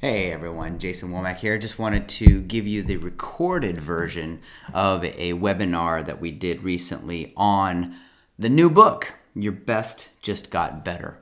Hey everyone, Jason Womack here. Just wanted to give you the recorded version of a webinar that we did recently on the new book, Your Best Just Got Better.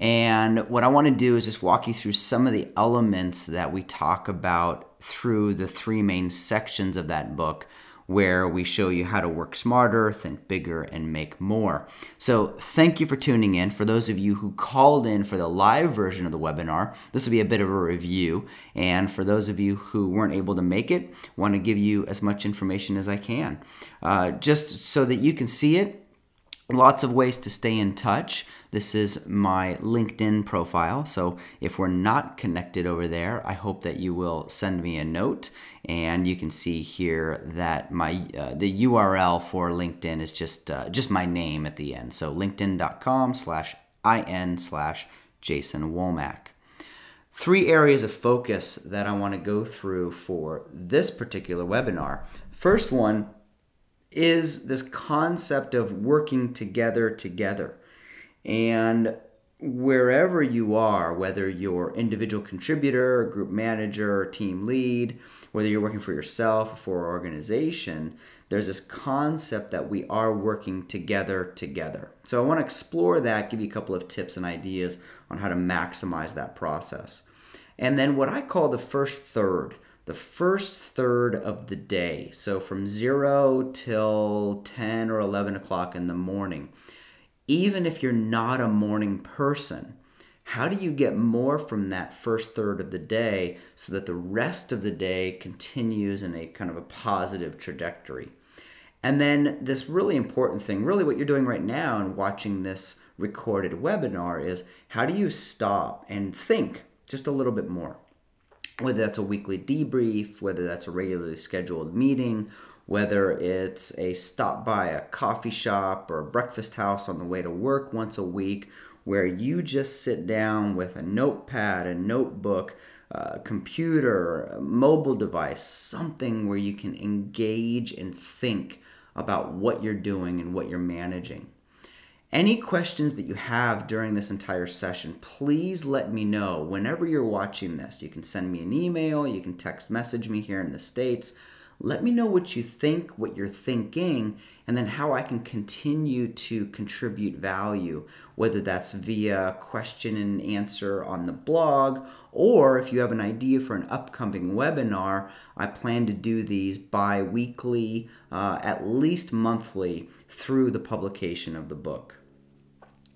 And what I want to do is just walk you through some of the elements that we talk about through the three main sections of that book where we show you how to work smarter, think bigger, and make more. So, thank you for tuning in. For those of you who called in for the live version of the webinar, this will be a bit of a review. And for those of you who weren't able to make it, want to give you as much information as I can. Uh, just so that you can see it Lots of ways to stay in touch. This is my LinkedIn profile. So if we're not connected over there, I hope that you will send me a note. And you can see here that my uh, the URL for LinkedIn is just uh, just my name at the end. So linkedin.com/in/jason womack. Three areas of focus that I want to go through for this particular webinar. First one is this concept of working together together. And wherever you are, whether you're individual contributor, group manager, team lead, whether you're working for yourself or for an organization, there's this concept that we are working together together. So I want to explore that, give you a couple of tips and ideas on how to maximize that process. And then what I call the first third the first third of the day. So from 0 till 10 or 11 o'clock in the morning. Even if you're not a morning person, how do you get more from that first third of the day so that the rest of the day continues in a kind of a positive trajectory? And then, this really important thing really, what you're doing right now and watching this recorded webinar is how do you stop and think just a little bit more? whether that's a weekly debrief, whether that's a regularly scheduled meeting, whether it's a stop by a coffee shop or a breakfast house on the way to work once a week, where you just sit down with a notepad, a notebook, a computer, a mobile device, something where you can engage and think about what you're doing and what you're managing. Any questions that you have during this entire session, please let me know whenever you're watching this. You can send me an email, you can text message me here in the States. Let me know what you think, what you're thinking, and then how I can continue to contribute value, whether that's via question and answer on the blog, or if you have an idea for an upcoming webinar, I plan to do these bi weekly, uh, at least monthly, through the publication of the book.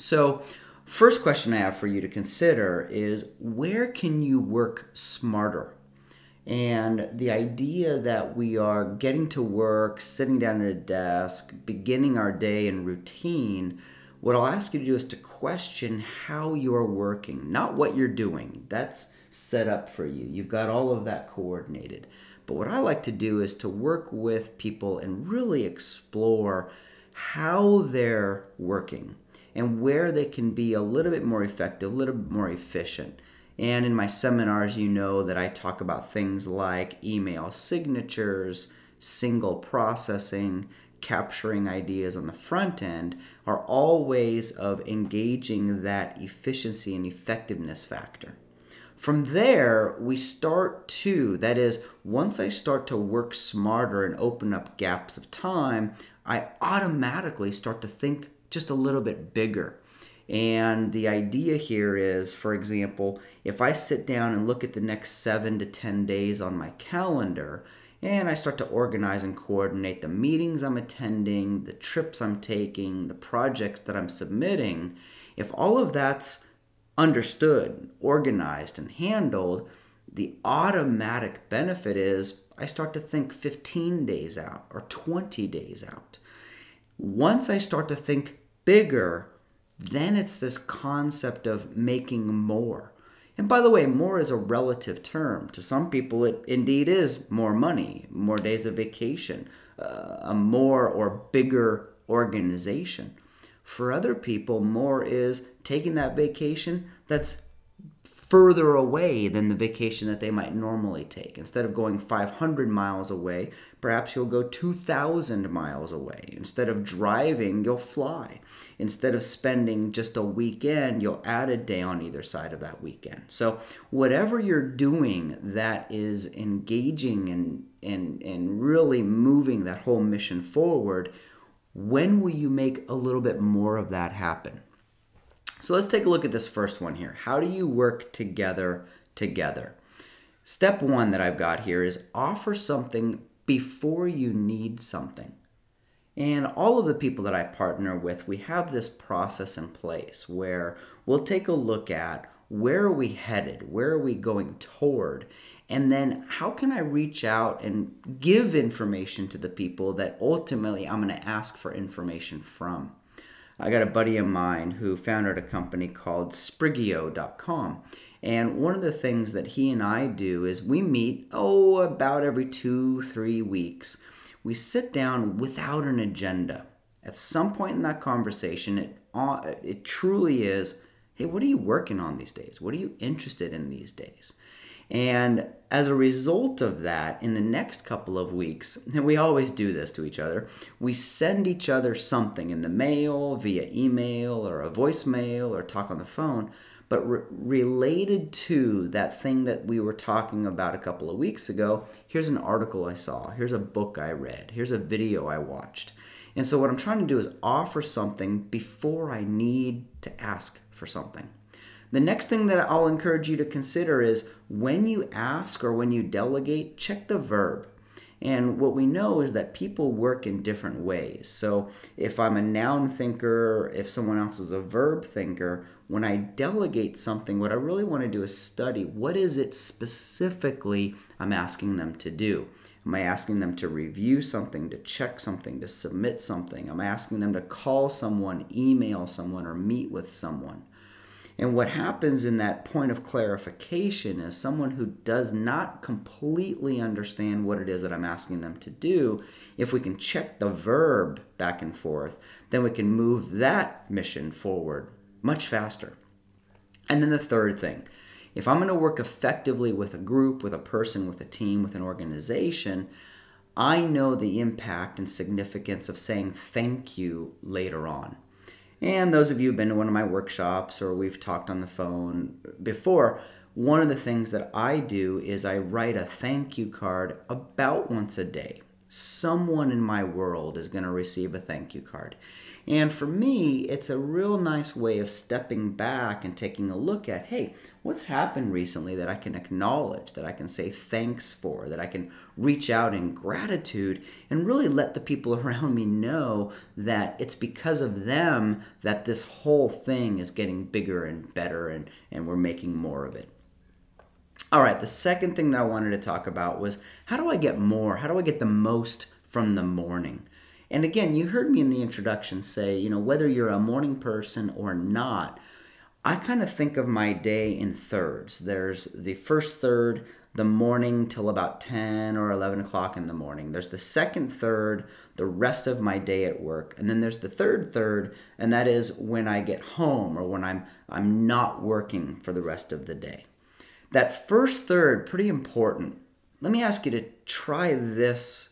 So, first question I have for you to consider is where can you work smarter? And the idea that we are getting to work, sitting down at a desk, beginning our day in routine, what I'll ask you to do is to question how you're working, not what you're doing. That's set up for you. You've got all of that coordinated. But what I like to do is to work with people and really explore how they're working and where they can be a little bit more effective, a little bit more efficient. And in my seminars, you know that I talk about things like email signatures, single processing, capturing ideas on the front end are all ways of engaging that efficiency and effectiveness factor. From there, we start to, that is, once I start to work smarter and open up gaps of time, I automatically start to think just a little bit bigger. And the idea here is, for example, if I sit down and look at the next seven to 10 days on my calendar, and I start to organize and coordinate the meetings I'm attending, the trips I'm taking, the projects that I'm submitting, if all of that's understood, organized, and handled, the automatic benefit is I start to think 15 days out or 20 days out. Once I start to think bigger, then it's this concept of making more. And by the way, more is a relative term. To some people, it indeed is more money, more days of vacation, uh, a more or bigger organization. For other people, more is taking that vacation that's further away than the vacation that they might normally take. Instead of going 500 miles away, perhaps you'll go 2,000 miles away. Instead of driving, you'll fly. Instead of spending just a weekend, you'll add a day on either side of that weekend. So, whatever you're doing that is engaging and, and, and really moving that whole mission forward, when will you make a little bit more of that happen? So let's take a look at this first one here. How do you work together together? Step one that I've got here is offer something before you need something. And all of the people that I partner with, we have this process in place where we'll take a look at where are we headed? Where are we going toward? And then how can I reach out and give information to the people that ultimately I'm going to ask for information from? I got a buddy of mine who founded a company called Sprigio.com. And one of the things that he and I do is we meet, oh, about every two, three weeks. We sit down without an agenda. At some point in that conversation, it, uh, it truly is hey, what are you working on these days? What are you interested in these days? And as a result of that, in the next couple of weeks, and we always do this to each other, we send each other something in the mail, via email, or a voicemail, or talk on the phone, but re related to that thing that we were talking about a couple of weeks ago. Here's an article I saw, here's a book I read, here's a video I watched. And so, what I'm trying to do is offer something before I need to ask for something. The next thing that I'll encourage you to consider is when you ask or when you delegate, check the verb. And what we know is that people work in different ways. So if I'm a noun thinker, if someone else is a verb thinker, when I delegate something, what I really want to do is study what is it specifically I'm asking them to do. Am I asking them to review something, to check something, to submit something? Am I asking them to call someone, email someone, or meet with someone? And what happens in that point of clarification is someone who does not completely understand what it is that I'm asking them to do, if we can check the verb back and forth, then we can move that mission forward much faster. And then the third thing, if I'm going to work effectively with a group, with a person, with a team, with an organization, I know the impact and significance of saying thank you later on. And those of you who've been to one of my workshops or we've talked on the phone before, one of the things that I do is I write a thank you card about once a day. Someone in my world is going to receive a thank you card. And for me, it's a real nice way of stepping back and taking a look at hey, what's happened recently that I can acknowledge, that I can say thanks for, that I can reach out in gratitude and really let the people around me know that it's because of them that this whole thing is getting bigger and better and, and we're making more of it. All right, the second thing that I wanted to talk about was how do I get more? How do I get the most from the morning? And again, you heard me in the introduction say, you know, whether you're a morning person or not, I kind of think of my day in thirds. There's the first third, the morning till about 10 or 11 o'clock in the morning. There's the second third, the rest of my day at work. And then there's the third third, and that is when I get home or when I'm, I'm not working for the rest of the day. That first third, pretty important. Let me ask you to try this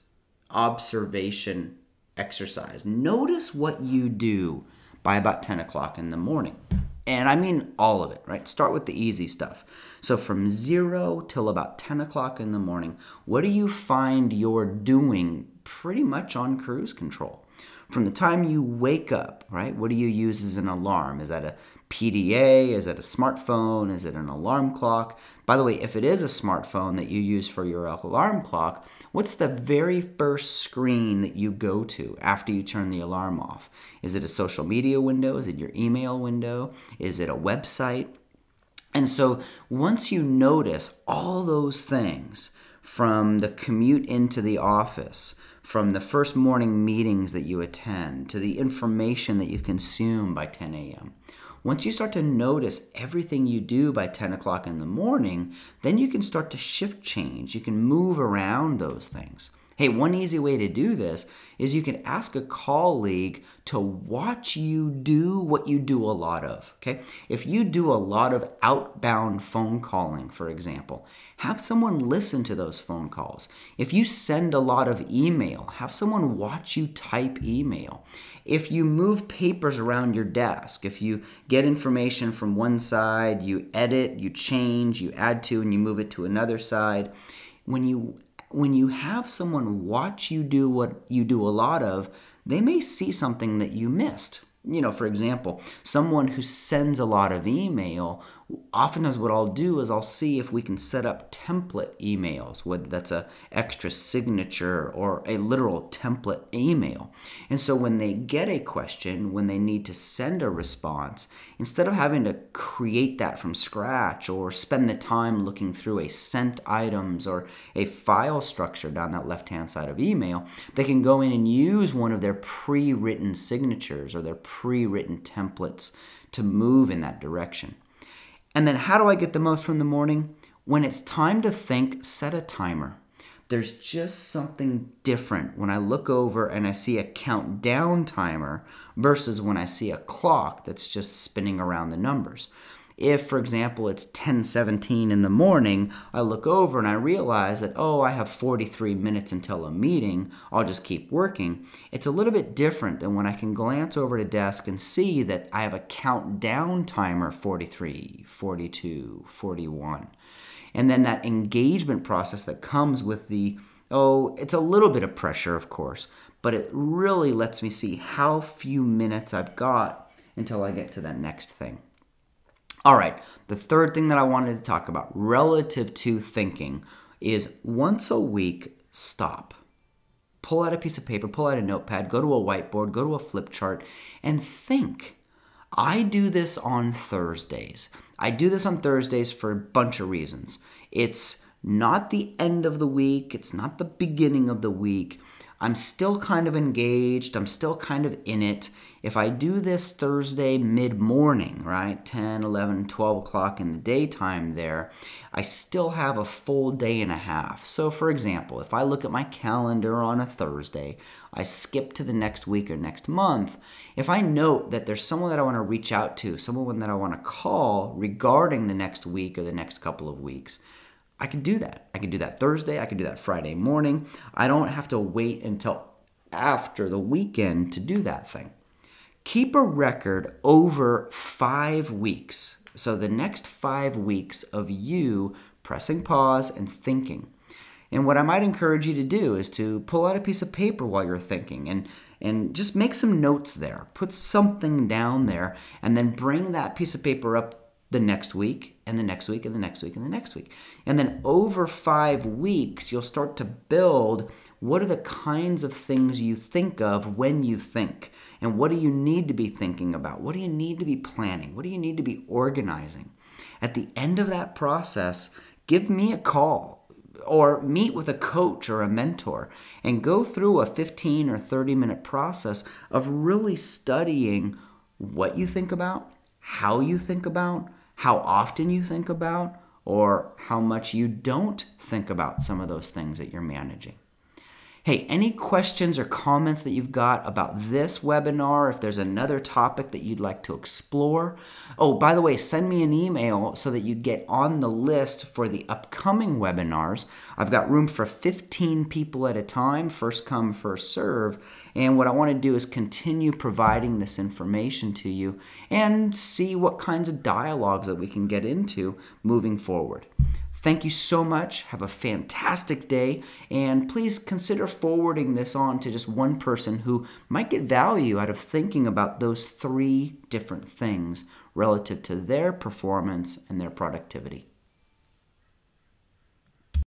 observation exercise. Notice what you do by about 10 o'clock in the morning. And I mean all of it, right? Start with the easy stuff. So from zero till about 10 o'clock in the morning, what do you find you're doing pretty much on cruise control? From the time you wake up, right? What do you use as an alarm? Is that a PDA? Is it a smartphone? Is it an alarm clock? By the way, if it is a smartphone that you use for your alarm clock, what's the very first screen that you go to after you turn the alarm off? Is it a social media window? Is it your email window? Is it a website? And so once you notice all those things from the commute into the office, from the first morning meetings that you attend to the information that you consume by 10 a.m. Once you start to notice everything you do by 10 o'clock in the morning, then you can start to shift change. You can move around those things. Hey, one easy way to do this is you can ask a colleague to watch you do what you do a lot of, okay? If you do a lot of outbound phone calling, for example, have someone listen to those phone calls. If you send a lot of email, have someone watch you type email. If you move papers around your desk, if you get information from one side, you edit, you change, you add to, and you move it to another side, when you when you have someone watch you do what you do a lot of, they may see something that you missed. You know, for example, someone who sends a lot of email oftentimes what I'll do is I'll see if we can set up template emails, whether that's a extra signature or a literal template email. And so when they get a question, when they need to send a response, instead of having to create that from scratch or spend the time looking through a sent items or a file structure down that left-hand side of email, they can go in and use one of their pre-written signatures or their pre-written templates to move in that direction. And then how do I get the most from the morning? When it's time to think, set a timer. There's just something different when I look over and I see a countdown timer versus when I see a clock that's just spinning around the numbers. If, for example, it's 1017 in the morning, I look over and I realize that, oh, I have 43 minutes until a meeting, I'll just keep working. It's a little bit different than when I can glance over to desk and see that I have a countdown timer 43, 42, 41. And then that engagement process that comes with the Oh, it's a little bit of pressure, of course, but it really lets me see how few minutes I've got until I get to that next thing. All right, the third thing that I wanted to talk about relative to thinking is once a week, stop. Pull out a piece of paper, pull out a notepad, go to a whiteboard, go to a flip chart, and think. I do this on Thursdays. I do this on Thursdays for a bunch of reasons. It's not the end of the week, it's not the beginning of the week. I'm still kind of engaged, I'm still kind of in it. If I do this Thursday mid morning, right, 10, 11, 12 o'clock in the daytime there, I still have a full day and a half. So, for example, if I look at my calendar on a Thursday, I skip to the next week or next month. If I note that there's someone that I want to reach out to, someone that I want to call regarding the next week or the next couple of weeks, I can do that. I can do that Thursday. I can do that Friday morning. I don't have to wait until after the weekend to do that thing. Keep a record over five weeks. So the next five weeks of you pressing pause and thinking. And what I might encourage you to do is to pull out a piece of paper while you're thinking and and just make some notes there. Put something down there and then bring that piece of paper up the next week and the next week and the next week and the next week. And then over five weeks, you'll start to build what are the kinds of things you think of when you think? And what do you need to be thinking about? What do you need to be planning? What do you need to be organizing? At the end of that process, give me a call or meet with a coach or a mentor and go through a 15 or 30 minute process of really studying what you think about, how you think about, how often you think about or how much you don't think about some of those things that you're managing. Hey, any questions or comments that you've got about this webinar, if there's another topic that you'd like to explore. Oh, by the way, send me an email so that you get on the list for the upcoming webinars. I've got room for 15 people at a time, first come, first serve. And what I want to do is continue providing this information to you and see what kinds of dialogues that we can get into moving forward. Thank you so much. Have a fantastic day. And please consider forwarding this on to just one person who might get value out of thinking about those three different things relative to their performance and their productivity.